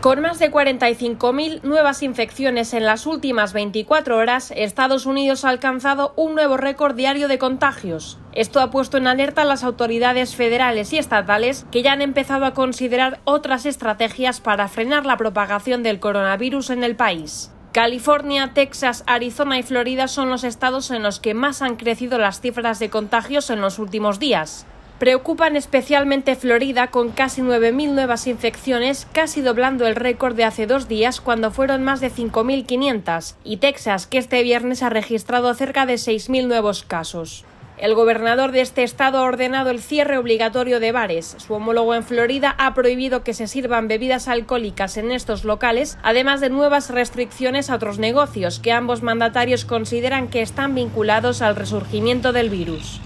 Con más de 45.000 nuevas infecciones en las últimas 24 horas, Estados Unidos ha alcanzado un nuevo récord diario de contagios. Esto ha puesto en alerta a las autoridades federales y estatales que ya han empezado a considerar otras estrategias para frenar la propagación del coronavirus en el país. California, Texas, Arizona y Florida son los estados en los que más han crecido las cifras de contagios en los últimos días preocupan especialmente Florida con casi 9.000 nuevas infecciones, casi doblando el récord de hace dos días cuando fueron más de 5.500, y Texas, que este viernes ha registrado cerca de 6.000 nuevos casos. El gobernador de este estado ha ordenado el cierre obligatorio de bares. Su homólogo en Florida ha prohibido que se sirvan bebidas alcohólicas en estos locales, además de nuevas restricciones a otros negocios que ambos mandatarios consideran que están vinculados al resurgimiento del virus.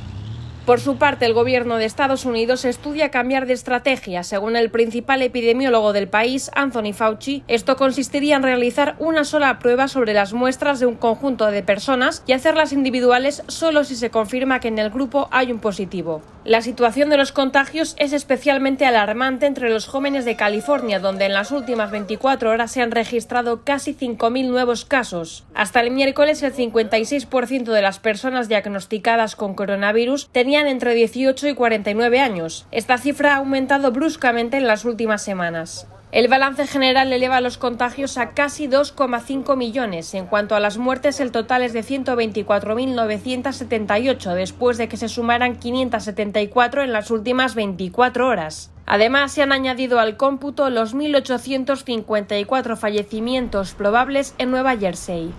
Por su parte, el gobierno de Estados Unidos estudia cambiar de estrategia. Según el principal epidemiólogo del país, Anthony Fauci, esto consistiría en realizar una sola prueba sobre las muestras de un conjunto de personas y hacerlas individuales solo si se confirma que en el grupo hay un positivo. La situación de los contagios es especialmente alarmante entre los jóvenes de California, donde en las últimas 24 horas se han registrado casi 5.000 nuevos casos. Hasta el miércoles, el 56% de las personas diagnosticadas con coronavirus tenían entre 18 y 49 años. Esta cifra ha aumentado bruscamente en las últimas semanas. El balance general eleva los contagios a casi 2,5 millones. En cuanto a las muertes, el total es de 124.978, después de que se sumaran 574 en las últimas 24 horas. Además, se han añadido al cómputo los 1.854 fallecimientos probables en Nueva Jersey.